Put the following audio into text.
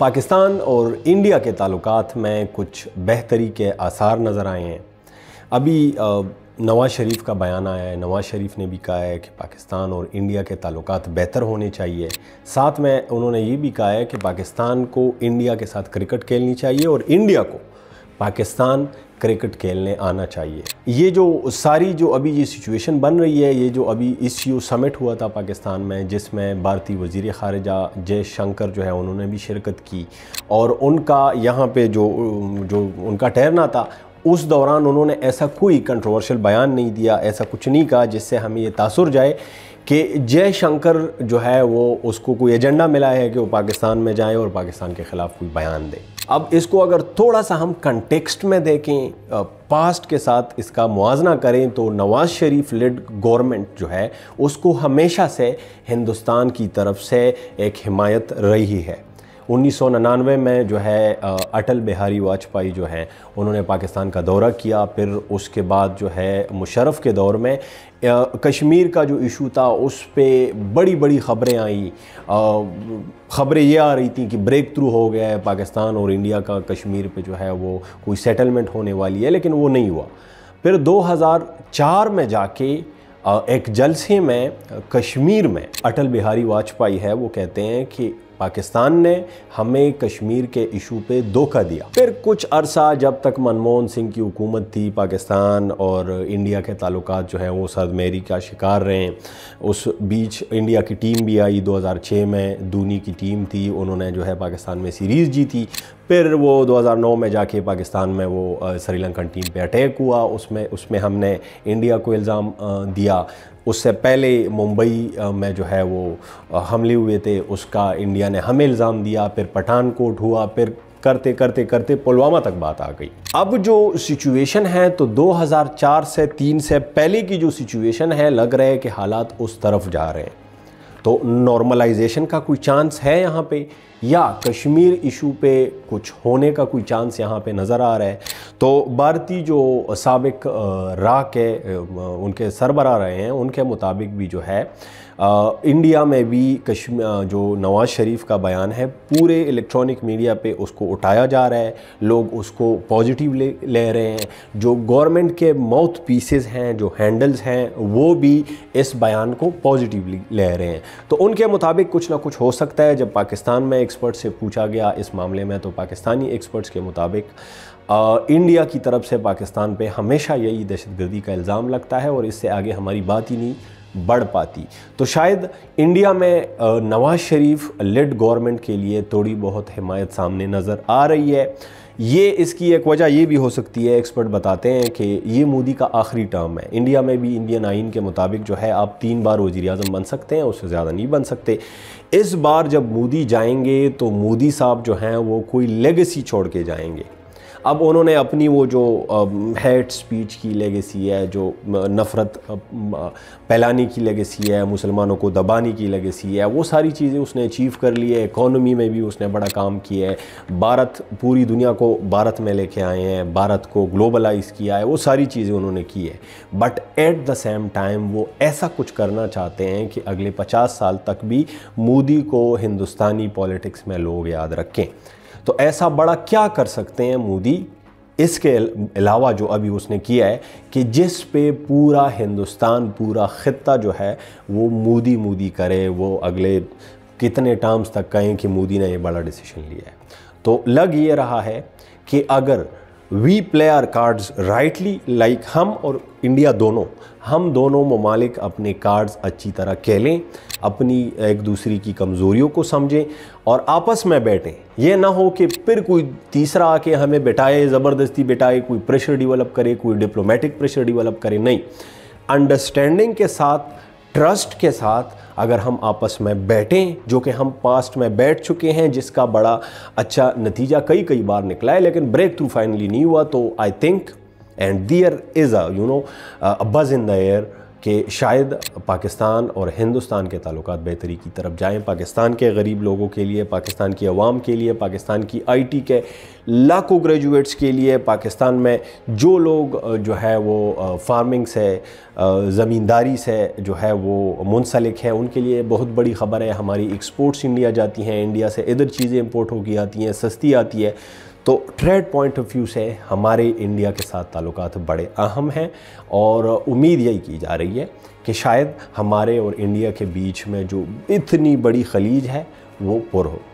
पाकिस्तान और इंडिया के ताल्लुक में कुछ बेहतरी के आसार नज़र आए हैं अभी नवाज़ शरीफ का बयान आया है नवाज़ शरीफ ने भी कहा है कि पाकिस्तान और इंडिया के ताल्लुक बेहतर होने चाहिए साथ में उन्होंने ये भी कहा है कि पाकिस्तान को इंडिया के साथ क्रिकेट खेलनी चाहिए और इंडिया को पाकिस्तान क्रिकेट खेलने आना चाहिए ये जो सारी जो अभी ये सिचुएशन बन रही है ये जो अभी इस यू समिट हुआ था पाकिस्तान में जिसमें भारतीय वजीर खारजा जय शंकर जो है उन्होंने भी शिरकत की और उनका यहाँ पे जो जो उनका ठहरना था उस दौरान उन्होंने ऐसा कोई कंट्रोवर्शियल बयान नहीं दिया ऐसा कुछ नहीं कहा जिससे हमें ये तासर जाए कि जय शंकर जो है वो उसको कोई एजेंडा मिला है कि वो पाकिस्तान में जाए और पाकिस्तान के ख़िलाफ़ कोई बयान दें अब इसको अगर थोड़ा सा हम कंटेक्स्ट में देखें पास्ट के साथ इसका मुआजना करें तो नवाज़ शरीफ लिड गवर्नमेंट जो है उसको हमेशा से हिंदुस्तान की तरफ से एक हिमायत रही है उन्नीस में जो है अटल बिहारी वाजपेयी जो है उन्होंने पाकिस्तान का दौरा किया फिर उसके बाद जो है मुशरफ के दौर में कश्मीर का जो इशू था उस पर बड़ी बड़ी ख़बरें आई ख़बरें ये आ रही थी कि ब्रेक थ्रू हो गया है पाकिस्तान और इंडिया का कश्मीर पे जो है वो कोई सेटलमेंट होने वाली है लेकिन वो नहीं हुआ फिर 2004 में जाके एक जलसे में कश्मीर में अटल बिहारी वाजपेयी है वो कहते हैं कि पाकिस्तान ने हमें कश्मीर के इशू पे धोखा दिया फिर कुछ अरसा जब तक मनमोहन सिंह की हुकूमत थी पाकिस्तान और इंडिया के ताल्लुक जो हैं वो सदमेरी का शिकार रहे उस बीच इंडिया की टीम भी आई 2006 में दूनी की टीम थी उन्होंने जो है पाकिस्तान में सीरीज़ जीती फिर वो 2009 में जाके पाकिस्तान में वो श्रीलंकन टीम पे अटैक हुआ उसमें उसमें हमने इंडिया को इल्ज़ाम दिया उससे पहले मुंबई में जो है वो हमले हुए थे उसका इंडिया ने हमें इल्ज़ाम दिया फिर पठानकोट हुआ फिर करते करते करते पुलवामा तक बात आ गई अब जो सिचुएशन है तो 2004 से 3 से पहले की जो सिचुएशन है लग रहा है कि हालात उस तरफ जा रहे हैं तो नॉर्मलाइजेशन का कोई चांस है यहाँ पे या कश्मीर इशू पे कुछ होने का कोई चांस यहाँ पे नज़र आ रहा है तो भारतीय जो सबक राह के उनके सरबरा रहे हैं उनके मुताबिक भी जो है आ, इंडिया में भी कश्मीर जो नवाज़ शरीफ का बयान है पूरे इलेक्ट्रॉनिक मीडिया पे उसको उठाया जा रहा है लोग उसको पॉजिटिव ले ले रहे हैं जो गवर्नमेंट के माउथ पीसेज़ हैं जो हैंडल्स हैं वो भी इस बयान को पॉजिटिवली ले रहे हैं तो उनके मुताबिक कुछ ना कुछ हो सकता है जब पाकिस्तान में एक्सपर्ट से पूछा गया इस मामले में तो पाकिस्तानी एक्सपर्ट्स के मुताबिक आ, इंडिया की तरफ से पाकिस्तान पे हमेशा यही दहशतगर्दी का इल्ज़ाम लगता है और इससे आगे हमारी बात ही नहीं बढ़ पाती तो शायद इंडिया में नवाज शरीफ लेड गवर्नमेंट के लिए थोड़ी बहुत हिमायत सामने नज़र आ रही है ये इसकी एक वजह ये भी हो सकती है एक्सपर्ट बताते हैं कि ये मोदी का आखिरी टर्म है इंडिया में भी इंडियन आइन के मुताबिक जो है आप तीन बार वजी अजम बन सकते हैं उससे ज़्यादा नहीं बन सकते इस बार जब मोदी जाएंगे तो मोदी साहब जो हैं वो कोई लेगेसी छोड़ के जाएंगे अब उन्होंने अपनी वो जो हेड स्पीच की लेगेसी है जो नफ़रत फैलाने की लेगेसी है मुसलमानों को दबाने की लेगेसी है वो सारी चीज़ें उसने अचीव कर ली है इकोनॉमी में भी उसने बड़ा काम किया है भारत पूरी दुनिया को भारत में लेके आए हैं भारत को ग्लोबलाइज किया है वो सारी चीज़ें उन्होंने की है but at the same time वो ऐसा कुछ करना चाहते हैं कि अगले पचास साल तक भी मोदी को हिंदुस्तानी पॉलिटिक्स में लोग याद रखें तो ऐसा बड़ा क्या कर सकते हैं मोदी इसके अलावा जो अभी उसने किया है कि जिस पे पूरा हिंदुस्तान पूरा ख़त्ता जो है वो मोदी मोदी करे वो अगले कितने टर्म्स तक कहें कि मोदी ने ये बड़ा डिसीजन लिया है तो लग ये रहा है कि अगर we play our cards rightly like हम और इंडिया दोनों हम दोनों ममालिक अपने कार्ड्स अच्छी तरह खेलें अपनी एक दूसरे की कमज़ोरियों को समझें और आपस में बैठें यह ना हो कि फिर कोई तीसरा आके हमें बैठाए ज़बरदस्ती बैठाए कोई प्रेशर डेवलप करे कोई डिप्लोमेटिक प्रेशर डेवलप करे नहीं अंडरस्टैंडिंग के साथ ट्रस्ट के साथ अगर हम आपस में बैठें जो कि हम पास्ट में बैठ चुके हैं जिसका बड़ा अच्छा नतीजा कई कई बार निकला है लेकिन ब्रेक थ्रू फाइनली नहीं हुआ तो I think and there is a you know buzz in the air कि शायद पाकिस्तान और हिंदुस्तान के ताल्लुक बेहतरी की तरफ जाएँ पाकिस्तान के गरीब लोगों के लिए पाकिस्तान की आवाम के लिए पाकिस्तान की आई टी के लाखों ग्रेजुएट्स के लिए पाकिस्तान में जो लोग जो है वो फार्मिंग से ज़मींदारी से जो है वो मुनसलिक हैं उनके लिए बहुत बड़ी ख़बर है हमारी एक्सपोर्ट्स इंडिया जाती हैं इंडिया से इधर चीज़ें इम्पोर्ट होकर आती हैं सस्ती आती है तो ट्रेड पॉइंट ऑफ व्यू से हमारे इंडिया के साथ ताल्लुक बड़े अहम हैं और उम्मीद यही की जा रही है कि शायद हमारे और इंडिया के बीच में जो इतनी बड़ी खलीज है वो पुर हो